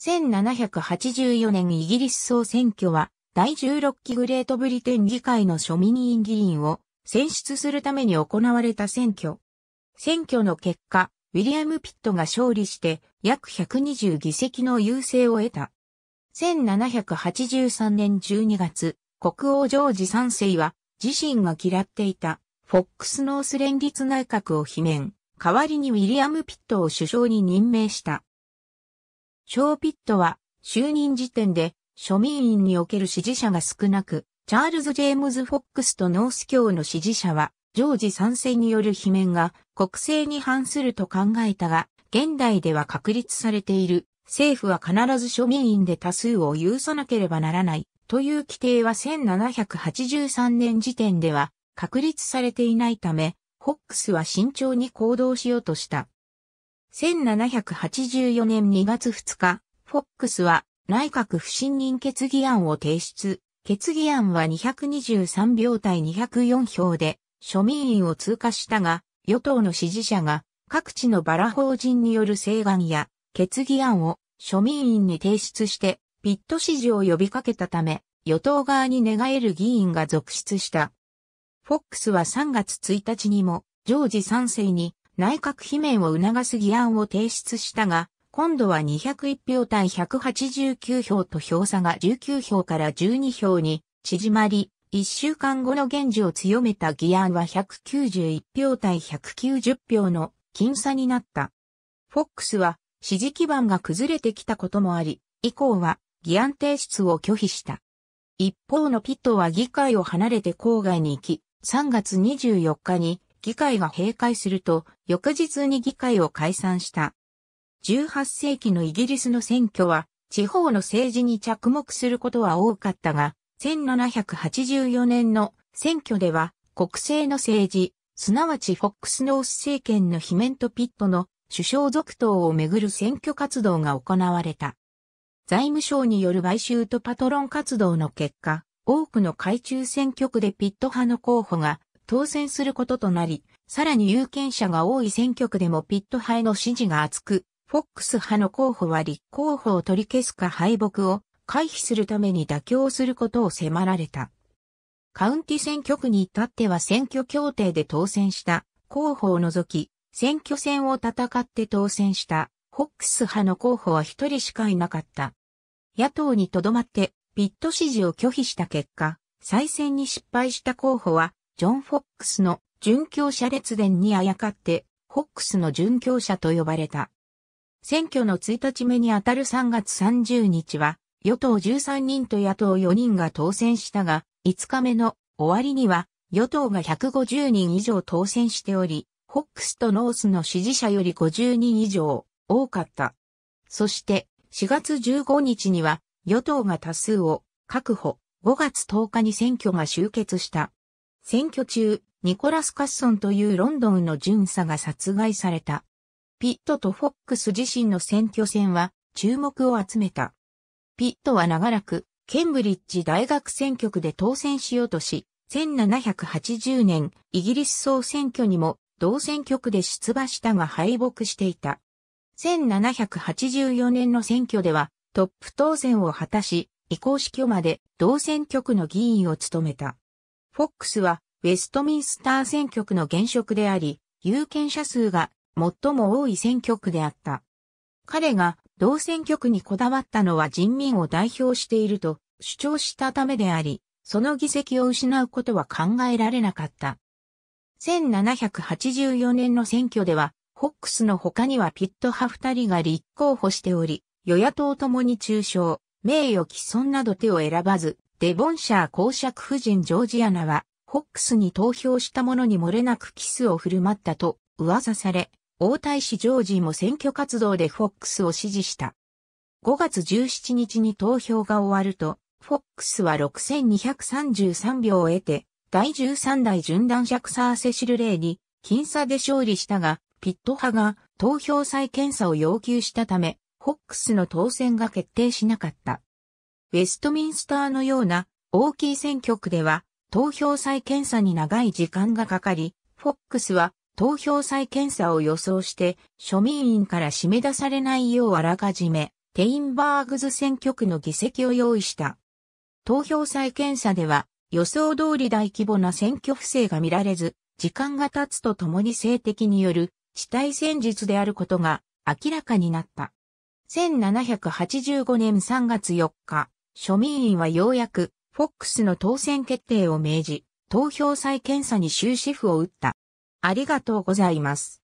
1784年イギリス総選挙は、第16期グレートブリテン議会の庶民委員議員を選出するために行われた選挙。選挙の結果、ウィリアム・ピットが勝利して約120議席の優勢を得た。1783年12月、国王ジョージ3世は自身が嫌っていたフォックスノース連立内閣を罷免、代わりにウィリアム・ピットを首相に任命した。ショーピットは、就任時点で、庶民院における支持者が少なく、チャールズ・ジェームズ・フォックスとノース教の支持者は、常時参戦による罷免が国政に反すると考えたが、現代では確立されている、政府は必ず庶民院で多数を有さなければならない、という規定は1783年時点では確立されていないため、フォックスは慎重に行動しようとした。1784年2月2日、フォックスは内閣不信任決議案を提出。決議案は223票対204票で庶民院を通過したが、与党の支持者が各地のバラ法人による請願や決議案を庶民院に提出してピット支持を呼びかけたため、与党側に願える議員が続出した。フォックスは3月1日にも、ジョージ3世に内閣罷免を促す議案を提出したが、今度は201票対189票と票差が19票から12票に縮まり、1週間後の現時を強めた議案は191票対190票の僅差になった。フォックスは支持基盤が崩れてきたこともあり、以降は議案提出を拒否した。一方のピットは議会を離れて郊外に行き、3月24日に議会が閉会すると、翌日に議会を解散した。18世紀のイギリスの選挙は、地方の政治に着目することは多かったが、1784年の選挙では、国政の政治、すなわちフォックスノース政権のヒメント・ピットの首相続投をめぐる選挙活動が行われた。財務省による買収とパトロン活動の結果、多くの海中選挙区でピット派の候補が当選することとなり、さらに有権者が多い選挙区でもピット派への支持が厚く、フォックス派の候補は立候補を取り消すか敗北を回避するために妥協することを迫られた。カウンティ選挙区に至っては選挙協定で当選した候補を除き、選挙戦を戦って当選したフォックス派の候補は一人しかいなかった。野党にとどまってピット支持を拒否した結果、再選に失敗した候補はジョン・フォックスの殉教者列伝にあやかって、フォックスの殉教者と呼ばれた。選挙の1日目にあたる3月30日は、与党13人と野党4人が当選したが、5日目の終わりには、与党が150人以上当選しており、フォックスとノースの支持者より50人以上多かった。そして、4月15日には、与党が多数を確保、5月10日に選挙が終結した。選挙中、ニコラス・カッソンというロンドンの巡査が殺害された。ピットとフォックス自身の選挙戦は注目を集めた。ピットは長らく、ケンブリッジ大学選挙区で当選しようとし、1780年、イギリス総選挙にも同選挙区で出馬したが敗北していた。1784年の選挙ではトップ当選を果たし、移行死去まで同選挙区の議員を務めた。フォックスはウェストミンスター選挙区の現職であり、有権者数が最も多い選挙区であった。彼が同選挙区にこだわったのは人民を代表していると主張したためであり、その議席を失うことは考えられなかった。1784年の選挙では、ホックスの他にはピット派二人が立候補しており、与野党ともに中傷、名誉毀損など手を選ばず、デボンシャー公爵夫人ジョージアナは、ホックスに投票した者に漏れなくキスを振る舞ったと噂され、王太子ジョージも選挙活動でフォックスを支持した。5月17日に投票が終わると、フォックスは6233票を得て、第13代準ャクサーセシル・レイに、僅差で勝利したが、ピット派が投票再検査を要求したため、ホックスの当選が決定しなかった。ウェストミンスターのような大きい選挙区では投票再検査に長い時間がかかり、フォックスは投票再検査を予想して庶民員から締め出されないようあらかじめテインバーグズ選挙区の議席を用意した。投票再検査では予想通り大規模な選挙不正が見られず、時間が経つとともに性的による地帯戦術であることが明らかになった。1785年3月4日、庶民院はようやく、フォックスの当選決定を命じ、投票再検査に終止符を打った。ありがとうございます。